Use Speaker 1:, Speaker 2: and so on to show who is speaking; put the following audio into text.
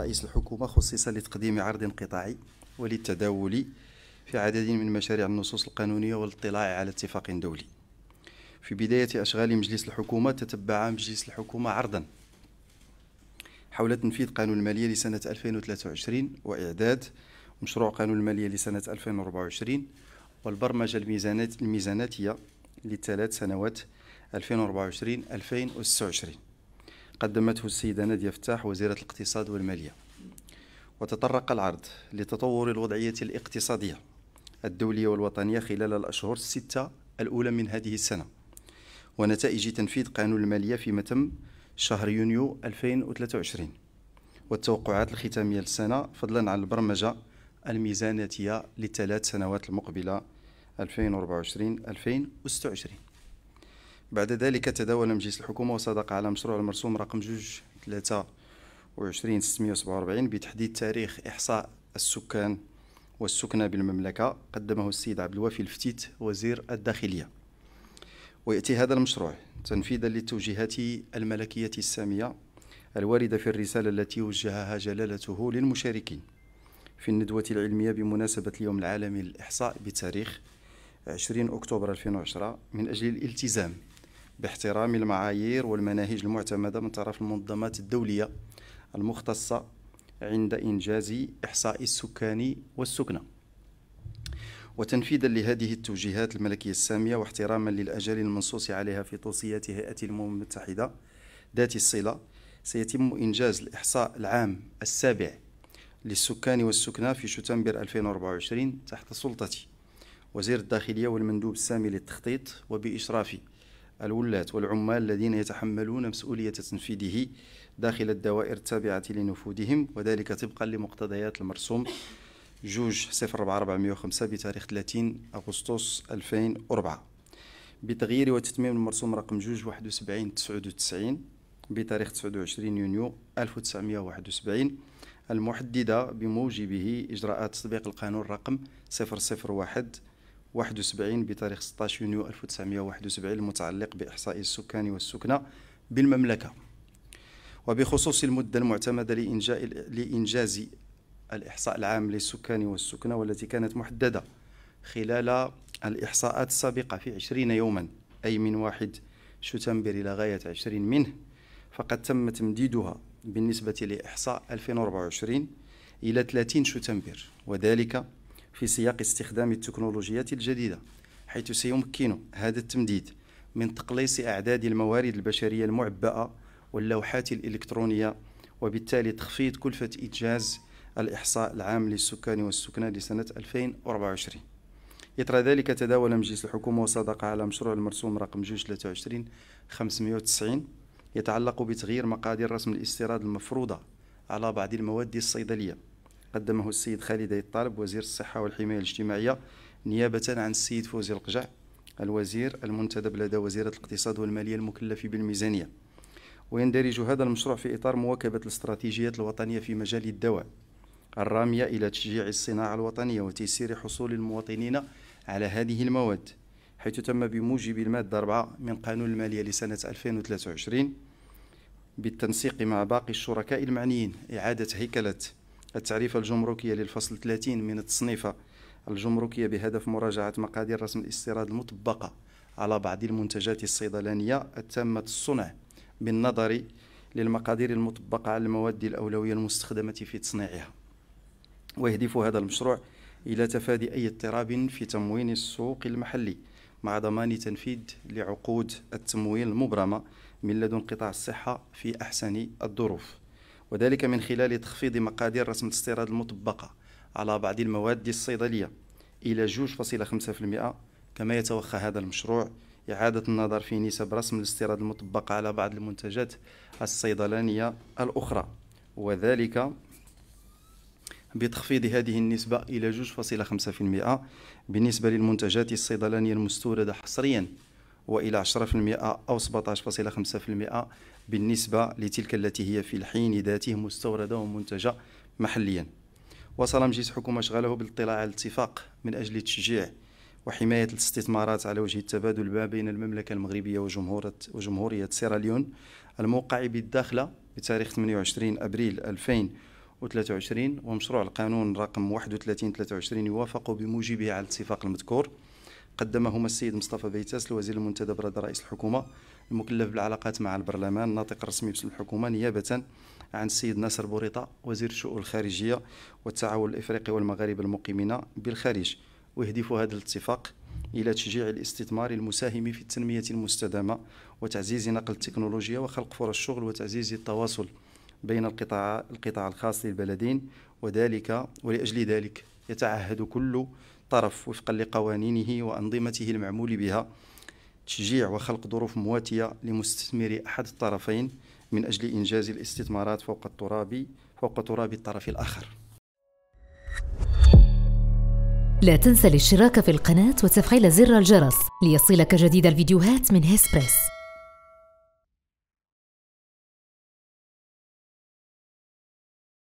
Speaker 1: رئيس الحكومة خصص لتقديم عرض قطاعي وللتداول في عدد من مشاريع النصوص القانونية والاطلاع على اتفاق دولي في بداية أشغال مجلس الحكومة تتبع مجلس الحكومة عرضا حول تنفيذ قانون المالية لسنة 2023 وإعداد مشروع قانون المالية لسنة 2024 والبرمجة الميزانات الميزاناتية للثلاث سنوات 2024 2026 قدمته السيدة نادية فتاح وزيرة الاقتصاد والمالية وتطرق العرض لتطور الوضعية الاقتصادية الدولية والوطنية خلال الأشهر الستة الأولى من هذه السنة ونتائج تنفيذ قانون المالية فيما تم شهر يونيو 2023 والتوقعات الختامية للسنة فضلا عن البرمجة الميزانية للثلاث سنوات المقبلة 2024 2026 بعد ذلك تداول مجلس الحكومة وصدق على مشروع المرسوم رقم 23 واربعين بتحديد تاريخ إحصاء السكان والسكنى بالمملكة قدمه السيد عبد الوافي الفتيت وزير الداخلية ويأتي هذا المشروع تنفيذا للتوجيهات الملكية السامية الواردة في الرسالة التي وجهها جلالته للمشاركين في الندوة العلمية بمناسبة اليوم العالمي للإحصاء بتاريخ 20 أكتوبر 2010 من أجل الالتزام باحترام المعايير والمناهج المعتمدة من طرف المنظمات الدولية المختصة عند إنجاز إحصاء السكان والسكنة وتنفيذا لهذه التوجيهات الملكية السامية واحتراما للأجال المنصوص عليها في توصية هيئة الأمم المتحدة ذات الصلة سيتم إنجاز الإحصاء العام السابع للسكان والسكنة في شتنبر 2024 تحت سلطتي وزير الداخلية والمندوب السامي للتخطيط وبإشرافي الولاة والعمال الذين يتحملون مسؤولية تنفيذه داخل الدوائر التابعة لنفوذهم وذلك طبقا لمقتضيات المرسوم جوج صفر وخمسة بتاريخ 30 أغسطس 2004 بتغيير وتتميم المرسوم رقم جوج واحد وسبعين تسعود وتسعين بتاريخ 29 يونيو 1971 المحددة بموجبه إجراءات تطبيق القانون رقم 001 71 بتاريخ 16 يونيو 1971 المتعلق بإحصاء السكان والسكنة بالمملكة وبخصوص المدة المعتمدة لإنجاء لإنجاز الإحصاء العام للسكان والسكنة والتي كانت محددة خلال الإحصاءات السابقة في 20 يوما أي من 1 شتنبر إلى غاية 20 منه فقد تم تمديدها بالنسبة لإحصاء 2024 إلى 30 شتنبر وذلك في سياق استخدام التكنولوجيات الجديدة حيث سيمكن هذا التمديد من تقليص أعداد الموارد البشرية المعبأة واللوحات الإلكترونية وبالتالي تخفيض كلفة إنجاز الإحصاء العام للسكان والسكنة لسنة 2024 إثر ذلك تداول مجلس الحكومة وصدق على مشروع المرسوم رقم 223 590 يتعلق بتغيير مقادير رسم الاستيراد المفروضة على بعض المواد الصيدلية قدمه السيد خالد الطالب وزير الصحة والحماية الاجتماعية نيابة عن السيد فوزي القجع الوزير المنتدب لدى وزيرة الاقتصاد والمالية المكلف بالميزانية ويندرج هذا المشروع في إطار مواكبة الاستراتيجيات الوطنية في مجال الدواء الرامية إلى تشجيع الصناعة الوطنية وتيسير حصول المواطنين على هذه المواد حيث تم بموجب المادة 4 من قانون المالية لسنة 2023 بالتنسيق مع باقي الشركاء المعنيين إعادة هيكلة التعريفة الجمركية للفصل 30 من التصنيفة الجمركية بهدف مراجعة مقادير رسم الاستيراد المطبقة على بعض المنتجات الصيدلانية التامة الصنع بالنظر للمقادير المطبقة على المواد الأولوية المستخدمة في تصنيعها ويهدف هذا المشروع إلى تفادي أي اضطراب في تموين السوق المحلي مع ضمان تنفيذ لعقود التمويل المبرمة من لدن قطاع الصحة في أحسن الظروف وذلك من خلال تخفيض مقادير رسم الاستيراد المطبقة على بعض المواد الصيدلية إلى 2.5% كما يتوخى هذا المشروع إعادة النظر في نسب رسم الاستيراد المطبقة على بعض المنتجات الصيدلانية الأخرى وذلك بتخفيض هذه النسبة إلى 2.5% بالنسبة للمنتجات الصيدلانية المستوردة حصريا والى 10% او 17.5% بالنسبه لتلك التي هي في الحين ذاته مستورده ومنتجه محليا وصل مجلس الحكومه شغله بالاطلاع على الاتفاق من اجل تشجيع وحماية الاستثمارات على وجه التبادل ما بين المملكة المغربية وجمهوره وجمهورية سيراليون الموقع بالداخلة بتاريخ 28 أبريل 2023 ومشروع القانون رقم 3123 يوافق بموجبه على الاتفاق المذكور قدمهما السيد مصطفى بيتاس الوزير المنتدب لدى رئيس الحكومه المكلف بالعلاقات مع البرلمان الناطق الرسمي باسم الحكومه نيابه عن السيد ناصر بوريطه وزير الشؤون الخارجيه والتعاون الافريقي والمغاربه المقيمين بالخارج ويهدف هذا الاتفاق إلى تشجيع الاستثمار المساهم في التنمية المستدامة وتعزيز نقل التكنولوجيا وخلق فرص الشغل وتعزيز التواصل بين القطاع القطاع الخاص للبلدين وذلك ولأجل ذلك يتعهد كل الطرف وفقا لقوانينه وأنظمته المعمول بها تشجيع وخلق ظروف مواتية لمستثمر أحد الطرفين من أجل إنجاز الاستثمارات فوق التراب فوق تراب الطرف الآخر لا تنسى الاشتراك في القناة وتفعيل زر الجرس ليصلك جديد الفيديوهات من هيسبريس.